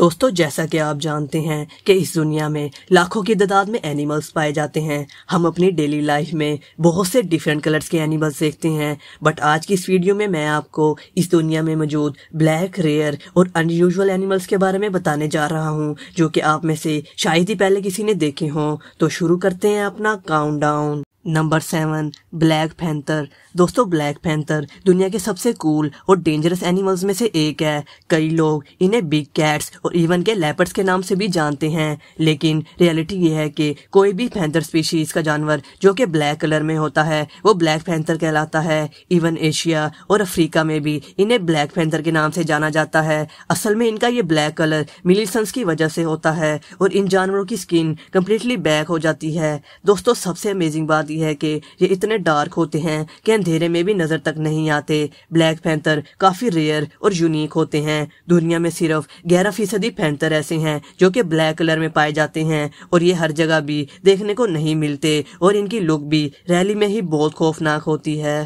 दोस्तों जैसा कि आप जानते हैं कि इस दुनिया में लाखों की तादाद में एनिमल्स पाए जाते हैं हम अपनी डेली लाइफ में बहुत से डिफरेंट कलर्स के एनिमल्स देखते हैं बट आज की इस वीडियो में मैं आपको इस दुनिया में मौजूद ब्लैक रेयर और अनयूजल एनिमल्स के बारे में बताने जा रहा हूँ जो कि आप में से शायद ही पहले किसी ने देखे हों तो शुरू करते हैं अपना count number seven black panther दोस्तों ब्लैक पैंथर दुनिया के सबसे कूल और डेंजरस एनिमल्स में से एक है कई लोग इन्हें बिग कैट्स और इवन के लेपर्ड्स के नाम से भी जानते हैं लेकिन रियलिटी ये है कि कोई भी पैंथर स्पीशीज़ का जानवर जो कि ब्लैक कलर में होता है वो ब्लैक पैंथर कहलाता है इवन एशिया और अफ्रीका में भी इन्हें ब्लैक पैंथर के नाम से जाना जाता है असल में इनका ये ब्लैक कलर मिलीसंस की वजह से होता है और इन जानवरों की स्किन कम्प्लीटली बैक हो जाती है दोस्तों सबसे अमेजिंग बात दी है कि ये इतने डार्क होते हैं कि अंधेरे में भी नज़र तक नहीं आते ब्लैक पैंथर काफ़ी रेयर और यूनिक होते हैं दुनिया में सिर्फ ग्यारह फीसदी पैंथर ऐसे हैं जो कि ब्लैक कलर में पाए जाते हैं और ये हर जगह भी देखने को नहीं मिलते और इनकी लुक भी रैली में ही बहुत खौफनाक होती है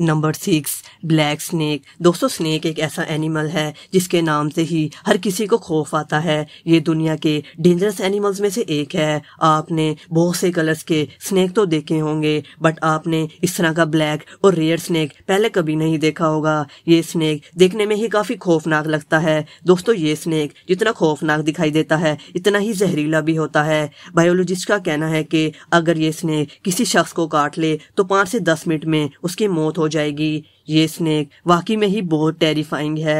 नंबर सिक्स ब्लैक स्नैक दोस्तों स्नैक एक ऐसा एनिमल है जिसके नाम से ही हर किसी को खौफ आता है ये दुनिया के डेंजरस एनिमल्स में से एक है आपने बहुत से कलर्स के स्नैक तो देखे होंगे बट आपने इस तरह का ब्लैक और रेयर स्नैक पहले कभी नहीं देखा होगा ये स्नेक देखने में ही काफ़ी खौफनाक लगता है दोस्तों ये स्नेक जितना खौफनाक दिखाई देता है इतना ही जहरीला भी होता है बायोलॉजिस्ट का कहना है कि अगर ये स्नेक किसी शख्स को काट ले तो पांच से दस मिनट में उसकी मौत हो जाएगी ये स्नेक वाकई में ही बहुत टेरिफाइंग है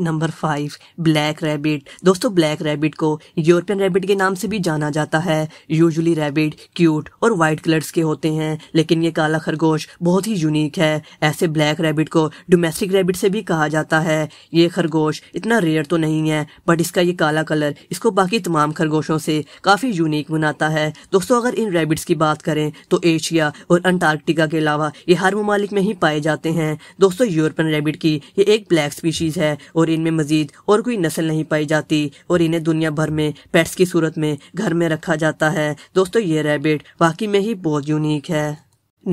नंबर फाइव ब्लैक रैबिट दोस्तों ब्लैक रैबिट को यूरोपियन रैबिट के नाम से भी जाना जाता है यूजुअली रैबिट क्यूट और वाइट कलर्स के होते हैं लेकिन ये काला खरगोश बहुत ही यूनिक है ऐसे ब्लैक रैबिट को डोमेस्टिक रैबिट से भी कहा जाता है ये खरगोश इतना रेयर तो नहीं है बट इसका ये काला कलर इसको बाकी तमाम खरगोशों से काफ़ी यूनिक बनाता है दोस्तों अगर इन रेबिट्स की बात करें तो एशिया और अंटार्कटिका के अलावा ये हर ममालिक में ही पाए जाते हैं दोस्तों यूरोपियन रेबिट की ये एक ब्लैक स्पीशीज़ है और और इनमें मजीद और कोई नस्ल नहीं पाई जाती और इन्हें दुनिया भर में पेट्स की सूरत में घर में रखा जाता है दोस्तों ये रेबिट वाकई में ही बहुत यूनिक है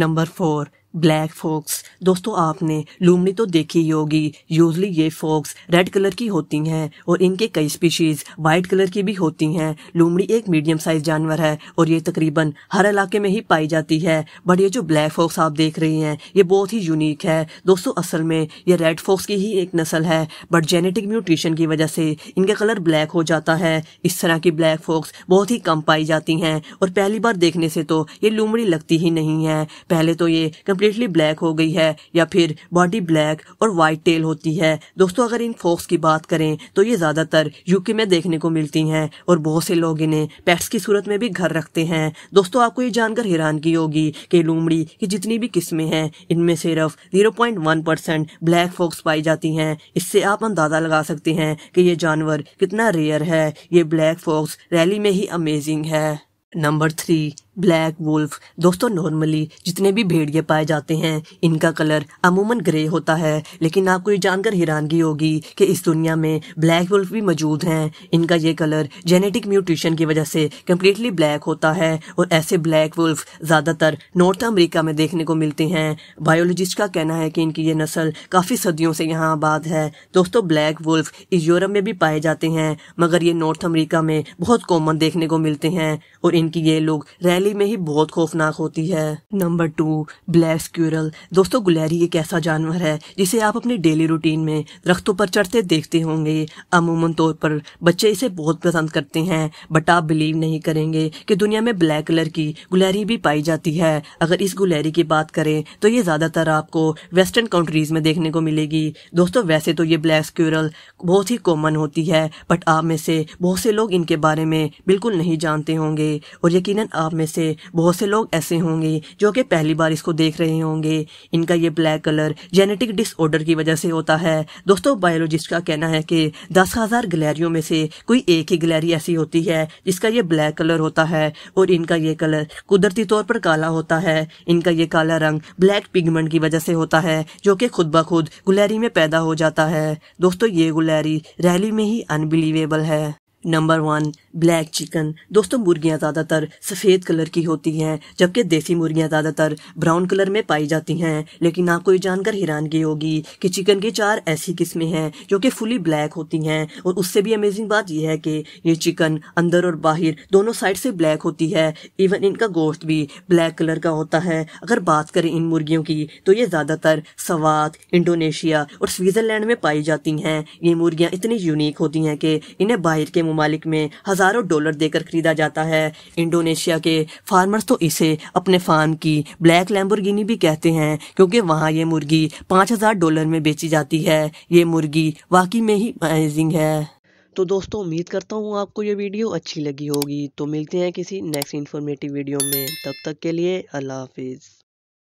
नंबर फोर ब्लैक फॉक्स दोस्तों आपने लूमड़ी तो देखी ही होगी यूजली ये फॉक्स रेड कलर की होती हैं और इनके कई स्पीशीज वाइट कलर की भी होती हैं लूमड़ी एक मीडियम साइज जानवर है और ये तकरीबन हर इलाके में ही पाई जाती है बट ये जो ब्लैक फॉक्स आप देख रही हैं ये बहुत ही यूनिक है दोस्तों असल में ये रेड फॉक्स की ही एक नस्ल है बट जेनेटिक म्यूट्रिशन की वजह से इनका कलर ब्लैक हो जाता है इस तरह की ब्लैक फॉक्स बहुत ही कम पाई जाती हैं और पहली बार देखने से तो ये लूमड़ी लगती ही नहीं है पहले तो ये कंप्लीट कम्प्लीटली ब्लैक हो गई है या फिर बॉडी ब्लैक और वाइट टेल होती है दोस्तों अगर इन फॉक्स की बात करें तो ये ज़्यादातर यूके में देखने को मिलती हैं और बहुत से लोग इन्हें पेट्स की सूरत में भी घर रखते हैं दोस्तों आपको ये जानकर हैरानगी होगी कि लूमड़ी की जितनी भी किस्में हैं इनमें सिर्फ zero point one percent black fox पाई जाती हैं इससे आप अंदाज़ा लगा सकते हैं कि ये जानवर कितना रेयर है ये ब्लैक फॉक्स रैली में ही अमेजिंग है नंबर थ्री ब्लैक वुल्फ दोस्तों नॉर्मली जितने भी भेड़िए पाए जाते हैं इनका कलर अमूमन ग्रे होता है लेकिन आपको ये जानकर हैरानगी होगी कि इस दुनिया में ब्लैक वुल्फ भी मौजूद हैं इनका ये कलर जेनेटिक म्यूटेशन की वजह से कम्प्लीटली ब्लैक होता है और ऐसे ब्लैक वुल्फ ज़्यादातर नॉर्थ अमेरिका में देखने को मिलते हैं बायोलॉजिस्ट का कहना है कि इनकी ये नस्ल काफ़ी सदियों से यहाँ आबाद है दोस्तों ब्लैक वुल्फ इस यूरोप में भी पाए जाते हैं मगर ये नॉर्थ अमरीका में बहुत कॉमन देखने को मिलते हैं और इनकी ये लोग रैली शक्ल में ही बहुत खौफनाक होती है नंबर टू ब्लैक स्क्यूरल दोस्तों गुलेरी एक ऐसा जानवर है जिसे आप अपनी डेली रूटीन में दरख्तों पर चढ़ते देखते होंगे अमूमन तौर पर बच्चे इसे बहुत पसंद करते हैं बट आप बिलीव नहीं करेंगे कि दुनिया में ब्लैक कलर की गुलेरी भी पाई जाती है अगर इस गुलेरी की बात करें तो ये ज़्यादातर आपको वेस्टर्न कंट्रीज़ में देखने को मिलेगी दोस्तों वैसे तो ये ब्लैक स्क्यूरल बहुत ही कॉमन होती है बट आप में से बहुत से लोग इनके बारे में बिल्कुल नहीं जानते होंगे और यकीनन आप में से बहुत से लोग ऐसे होंगे जो कि पहली बार इसको देख रहे होंगे इनका ये ब्लैक कलर जेनेटिक डिसऑर्डर की वजह से होता है दोस्तों बायोलॉजिस्ट का कहना है कि दस हज़ार गलेरियों में से कोई एक ही गलेरी ऐसी होती है जिसका ये ब्लैक कलर होता है और इनका ये कलर कुदरती तौर पर काला होता है इनका ये काला रंग ब्लैक पिगमेंट की वजह से होता है जो कि खुद ब खुद गुलेरी में पैदा हो जाता है दोस्तों ये गुलेरी रैली में ही अनबिलीवेबल है नंबर वन ब्लैक चिकन दोस्तों मुर्गियाँ ज़्यादातर सफ़ेद कलर की होती हैं जबकि देसी मुर्गियाँ ज़्यादातर ब्राउन कलर में पाई जाती हैं लेकिन आपको ये जानकर हैरानगी होगी कि चिकन की चार ऐसी किस्में हैं जो कि फुली ब्लैक होती हैं और उससे भी अमेजिंग बात यह है कि ये चिकन अंदर और बाहर दोनों साइड से ब्लैक होती है इवन इनका गोश्त भी ब्लैक कलर का होता है अगर बात करें इन मुर्गियों की तो ये ज़्यादातर सवात इंडोनेशिया और स्विट्ज़रलैंड में पाई जाती हैं ये मुर्गियाँ इतनी यूनिक होती हैं कि इन्हें बाहर के ममालिक में हज़ारों डॉलर देकर खरीदा जाता है इंडोनेशिया के फार्मर्स तो इसे अपने फार्म की ब्लैक लैम्बोर्गिनी भी कहते हैं क्योंकि वहाँ ये मुर्गी पाँच हज़ार डॉलर में बेची जाती है ये मुर्गी वाकई में ही अमेजिंग है तो दोस्तों उम्मीद करता हूँ आपको ये वीडियो अच्छी लगी होगी तो मिलते हैं किसी नेक्स्ट इन्फॉर्मेटिव वीडियो में तब तक के लिए अल्लाह हाफिज़